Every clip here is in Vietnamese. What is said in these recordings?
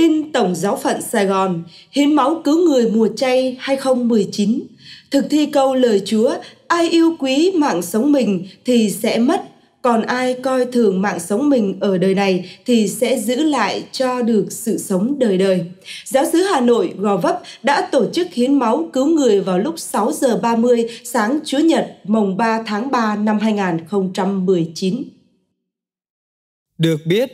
tin Tổng giáo phận Sài Gòn, hiến máu cứu người mùa chay 2019, thực thi câu lời Chúa, ai yêu quý mạng sống mình thì sẽ mất, còn ai coi thường mạng sống mình ở đời này thì sẽ giữ lại cho được sự sống đời đời. Giáo sứ Hà Nội Gò Vấp đã tổ chức hiến máu cứu người vào lúc 6 giờ 30 sáng Chúa Nhật mồng 3 tháng 3 năm 2019. Được biết,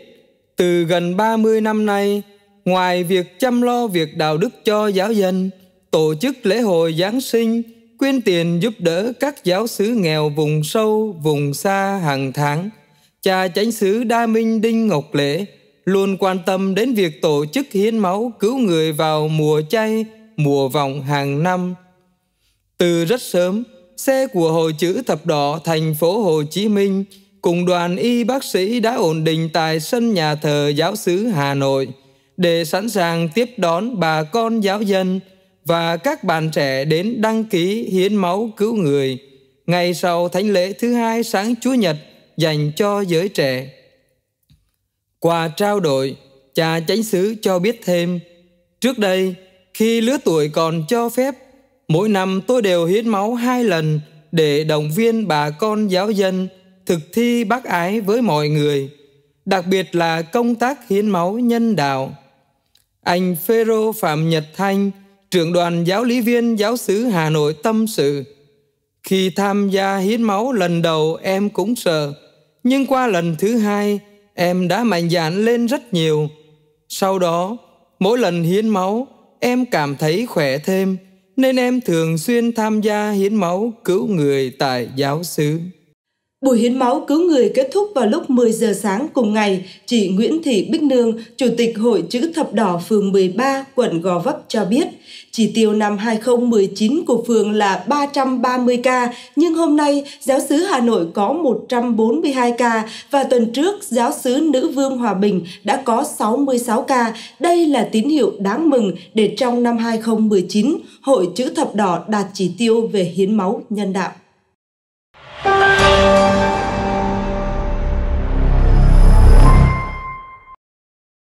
từ gần 30 năm nay, ngoài việc chăm lo việc đạo đức cho giáo dân tổ chức lễ hội giáng sinh quyên tiền giúp đỡ các giáo sứ nghèo vùng sâu vùng xa hàng tháng cha chánh sứ đa minh đinh ngọc lễ luôn quan tâm đến việc tổ chức hiến máu cứu người vào mùa chay mùa vòng hàng năm từ rất sớm xe của hội chữ thập đỏ thành phố hồ chí minh cùng đoàn y bác sĩ đã ổn định tại sân nhà thờ giáo sứ hà nội để sẵn sàng tiếp đón bà con giáo dân và các bạn trẻ đến đăng ký hiến máu cứu người ngay sau thánh lễ thứ hai sáng Chúa Nhật dành cho giới trẻ. Qua trao đổi, cha chánh xứ cho biết thêm, trước đây khi lứa tuổi còn cho phép, mỗi năm tôi đều hiến máu hai lần để động viên bà con giáo dân thực thi bác ái với mọi người, đặc biệt là công tác hiến máu nhân đạo anh Phêrô Phạm Nhật Thanh, trưởng đoàn giáo lý viên giáo xứ Hà Nội tâm sự. Khi tham gia hiến máu lần đầu em cũng sợ, nhưng qua lần thứ hai em đã mạnh dạn lên rất nhiều. Sau đó, mỗi lần hiến máu, em cảm thấy khỏe thêm, nên em thường xuyên tham gia hiến máu cứu người tại giáo xứ. Buổi hiến máu cứu người kết thúc vào lúc 10 giờ sáng cùng ngày, chị Nguyễn Thị Bích Nương, Chủ tịch Hội Chữ Thập Đỏ phường 13, quận Gò Vấp cho biết, chỉ tiêu năm 2019 của phường là 330 ca, nhưng hôm nay giáo sứ Hà Nội có 142 ca và tuần trước giáo sứ Nữ Vương Hòa Bình đã có 66 ca. Đây là tín hiệu đáng mừng để trong năm 2019, Hội Chữ Thập Đỏ đạt chỉ tiêu về hiến máu nhân đạo.